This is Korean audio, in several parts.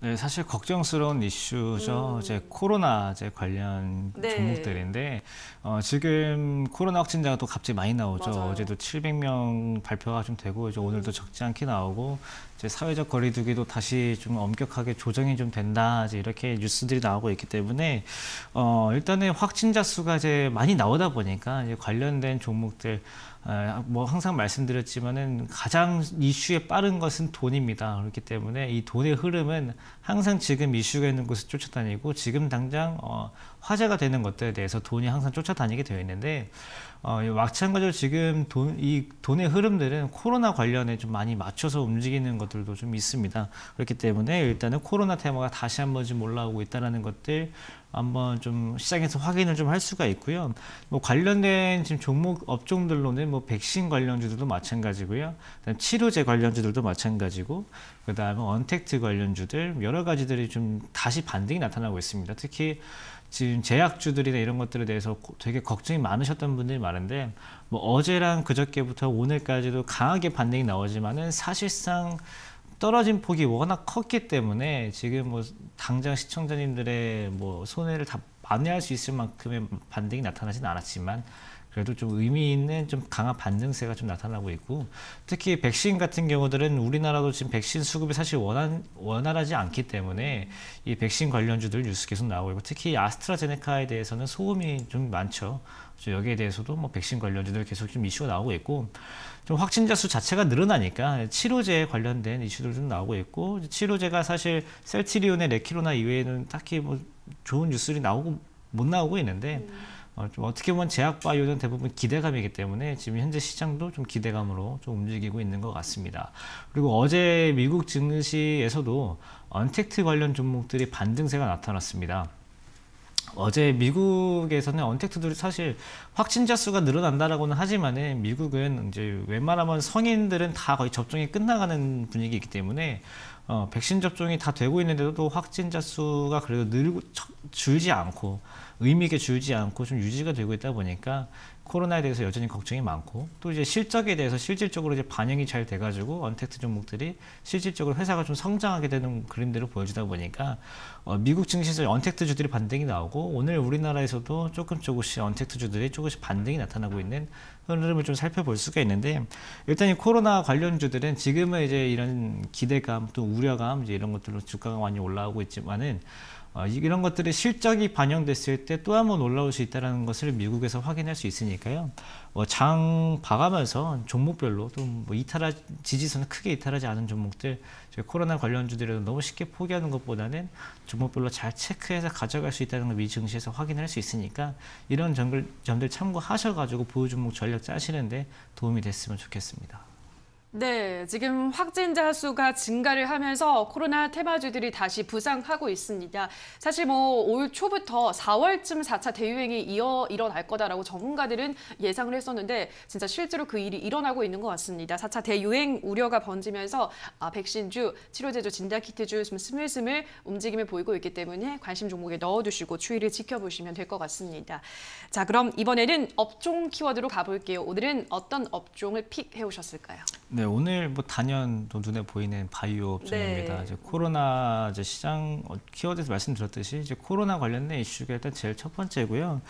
네, 사실 걱정스러운 이슈죠. 음. 이제 코로나 이제 관련 네. 종목들인데 어, 지금 코로나 확진자가 또 갑자기 많이 나오죠. 맞아요. 어제도 700명 발표가 좀 되고 이제 오늘도 음. 적지 않게 나오고 이제 사회적 거리두기도 다시 좀 엄격하게 조정이 좀 된다. 이제 이렇게 뉴스들이 나오고 있기 때문에 어, 일단은 확진자 수가 이제 많이 나오다 보니까 이제 관련된 종목들 아, 뭐 항상 말씀드렸지만은 가장 이슈에 빠른 것은 돈입니다. 그렇기 때문에 이 돈의 흐름은 항상 지금 이슈가 있는 곳을 쫓아다니고 지금 당장 어 화제가 되는 것들에 대해서 돈이 항상 쫓아다니게 되어 있는데 어 마찬가지로 지금 돈 이 돈의 흐름들은 코로나 관련에 좀 많이 맞춰서 움직이는 것들도 좀 있습니다. 그렇기 때문에 일단은 코로나 테마가 다시 한번좀 올라오고 있다라는 것들 한번 좀 시장에서 확인을 좀 할 수가 있고요. 뭐 관련된 지금 종목 업종들로는 뭐 백신 관련주들도 마찬가지고요. 그다음 치료제 관련주들도 마찬가지고 그다음에 언택트 관련주들 여러 가지들이 좀 다시 반등이 나타나고 있습니다. 특히 지금 제약주들이나 이런 것들에 대해서 되게 걱정이 많으셨던 분들이 많은데 뭐 어제랑 그저께부터 오늘까지도 강하게 반등이 나오지만은 사실상 떨어진 폭이 워낙 컸기 때문에 지금 뭐 당장 시청자님들의 뭐 손해를 다 만회할 수 있을 만큼의 반등이 나타나지는 않았지만 그래도 좀 의미 있는 좀 강한 반등세가 좀 나타나고 있고 특히 백신 같은 경우들은 우리나라도 지금 백신 수급이 사실 원한, 원활하지 않기 때문에 이 백신 관련주들 뉴스 계속 나오고 있고 특히 아스트라제네카에 대해서는 소음이 좀 많죠. 여기에 대해서도 뭐 백신 관련주들 계속 좀 이슈가 나오고 있고 좀 확진자 수 자체가 늘어나니까 치료제 관련된 이슈들 좀 나오고 있고 치료제가 사실 셀트리온의 레키로나 이외에는 딱히 뭐 좋은 뉴스들이 나오고 못 나오고 있는데 음. 어, 좀 어떻게 보면 제약 바이오는 대부분 기대감이기 때문에 지금 현재 시장도 좀 기대감으로 좀 움직이고 있는 것 같습니다. 그리고 어제 미국 증시에서도 언택트 관련 종목들이 반등세가 나타났습니다. 어제 미국에서는 언택트들이 사실 확진자 수가 늘어난다라고는 하지만은 미국은 이제 웬만하면 성인들은 다 거의 접종이 끝나가는 분위기이기 때문에 어, 백신 접종이 다 되고 있는데도 확진자 수가 그래도 늘고 줄지 않고 의미 있게 줄지 않고 좀 유지가 되고 있다 보니까 코로나에 대해서 여전히 걱정이 많고 또 이제 실적에 대해서 실질적으로 이제 반영이 잘 돼가지고 언택트 종목들이 실질적으로 회사가 좀 성장하게 되는 그림들을 보여주다 보니까 어, 미국 증시에서 언택트 주들이 반등이 나오고 오늘 우리나라에서도 조금 조금씩 언택트 주들이 조금씩 반등이 나타나고 있는 흐름을 좀 살펴볼 수가 있는데 일단 이 코로나 관련주들은 지금은 이제 이런 기대감 또 우려감 이제 이런 것들로 주가가 많이 올라오고 있지만은 어, 이런 것들이 실적이 반영됐을 때 또 한 번 올라올 수 있다는 것을 미국에서 확인할 수 있으니까요. 뭐 장 봐가면서 종목별로 또뭐 이탈하 지지선을 크게 이탈하지 않은 종목들 코로나 관련주들에도 너무 쉽게 포기하는 것보다는 종목별로 잘 체크해서 가져갈 수 있다는 걸 미증시에서 확인할 수 있으니까 이런 점들 참고하셔가지고 보유 종목 전략 짜시는데 도움이 됐으면 좋겠습니다. 네, 지금 확진자 수가 증가를 하면서 코로나 테마주들이 다시 부상하고 있습니다. 사실 뭐 올 초부터 4월쯤 4차 대유행이 이어 일어날 거다라고 전문가들은 예상을 했었는데 진짜 실제로 그 일이 일어나고 있는 것 같습니다. 4차 대유행 우려가 번지면서 아, 백신주, 치료제주, 진단키트주 스물스물 움직임을 보이고 있기 때문에 관심 종목에 넣어두시고 추이를 지켜보시면 될 것 같습니다. 자, 그럼 이번에는 업종 키워드로 가볼게요. 오늘은 어떤 업종을 픽해오셨을까요? 네, 오늘 뭐 단연 또 눈에 보이는 바이오 업종입니다. 네. 이제 코로나 이제 시장 어, 키워드에서 말씀드렸듯이 이제 코로나 관련된 이슈가 일단 제일 첫 번째고요.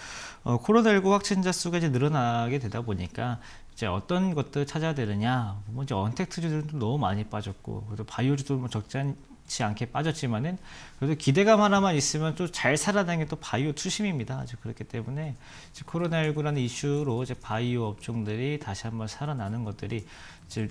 어, 코로나19 확진자 수가 이제 늘어나게 되다 보니까 이제 어떤 것들 찾아야 되느냐. 뭐 이제 언택트주들도 너무 많이 빠졌고, 그래도 바이오주도 뭐 적지 않, 지 않게 빠졌지만은 그래도 기대감 하나만 있으면 또 잘 살아나는 게 또 바이오 투심입니다. 이제 그렇기 때문에 이제 코로나19라는 이슈로 이제 바이오 업종들이 다시 한번 살아나는 것들이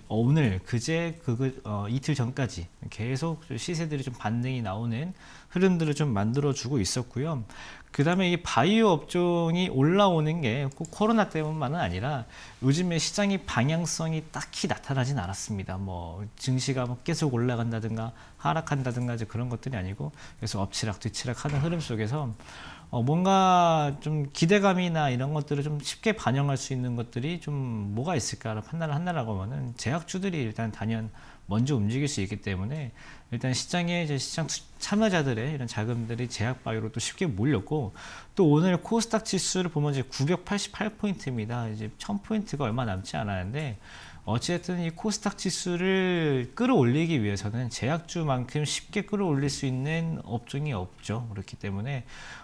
오늘 그제 그 어, 이틀 전까지 계속 시세들이 좀 반등이 나오는 흐름들을 좀 만들어주고 있었고요. 그 다음에 이 바이오 업종이 올라오는 게 꼭 코로나 때문만은 아니라 요즘에 시장이 방향성이 딱히 나타나진 않았습니다. 뭐 증시가 뭐 계속 올라간다든가 하락한다든가 그런 것들이 아니고 그래서 엎치락 뒤치락 하는 흐름 속에서 어, 뭔가 좀 기대감이나 이런 것들을 좀 쉽게 반영할 수 있는 것들이 좀 뭐가 있을까를 판단을 한다라고 하면은 제약주들이 일단 단연 먼저 움직일 수 있기 때문에 일단 시장에 이제 시장 참여자들의 이런 자금들이 제약 바이오로 또 쉽게 몰렸고 또 오늘 코스닥 지수를 보면 이제 988포인트입니다. 이제 1000포인트가 얼마 남지 않았는데 어찌됐든 이 코스닥 지수를 끌어올리기 위해서는 제약주만큼 쉽게 끌어올릴 수 있는 업종이 없죠. 그렇기 때문에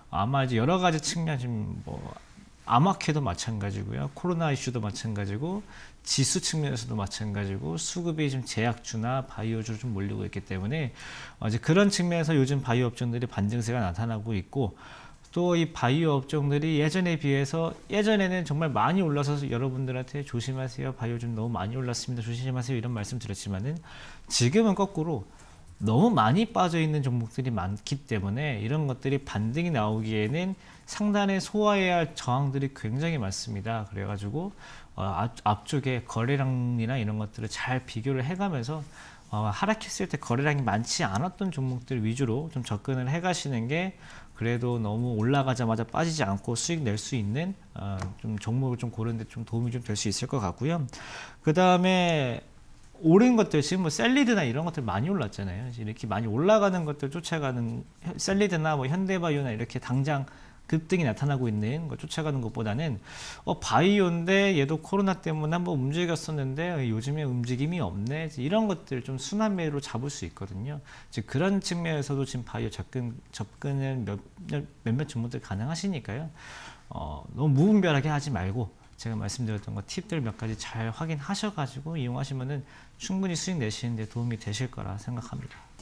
아마 이제 여러 가지 측면 지금 뭐아마케도 마찬가지고요. 코로나 이슈도 마찬가지고 지수 측면에서도 마찬가지고 수급이 지금 제약주나 바이오주로 좀 몰리고 있기 때문에 어, 이제 그런 측면에서 요즘 바이오 업종들이 반증세가 나타나고 있고 또이 바이오 업종들이 예전에 비해서 예전에는 정말 많이 올라서 여러분들한테 조심하세요. 바이오 좀 너무 많이 올랐습니다. 조심하세요. 이런 말씀 드렸지만은 지금은 거꾸로 너무 많이 빠져 있는 종목들이 많기 때문에 이런 것들이 반등이 나오기에는 상단에 소화해야 할 저항들이 굉장히 많습니다. 그래가지고 어, 앞, 쪽에 거래량이나 이런 것들을 잘 비교를 해가면서 어, 하락했을 때 거래량이 많지 않았던 종목들 위주로 좀 접근을 해가시는 게 그래도 너무 올라가자마자 빠지지 않고 수익 낼 수 있는 어, 좀 종목을 좀 고르는데 좀 도움이 좀 될 수 있을 것 같고요. 그 다음에 오른 것들 지금 뭐 셀리드나 이런 것들 많이 올랐잖아요. 이렇게 많이 올라가는 것들 쫓아가는 셀리드나 뭐 현대바이오나 이렇게 당장 급등이 나타나고 있는 거 쫓아가는 것보다는 어, 바이오인데 얘도 코로나 때문에 한번 움직였었는데 요즘에 움직임이 없네 이런 것들 좀 순환 매로 잡을 수 있거든요. 즉 그런 측면에서도 지금 바이오 접근 접근은 몇, 몇몇 종목들 가능하시니까요. 어, 너무 무분별하게 하지 말고 제가 말씀드렸던 거 팁들 몇 가지 잘 확인하셔가지고 이용하시면은 충분히 수익 내시는데 도움이 되실 거라 생각합니다.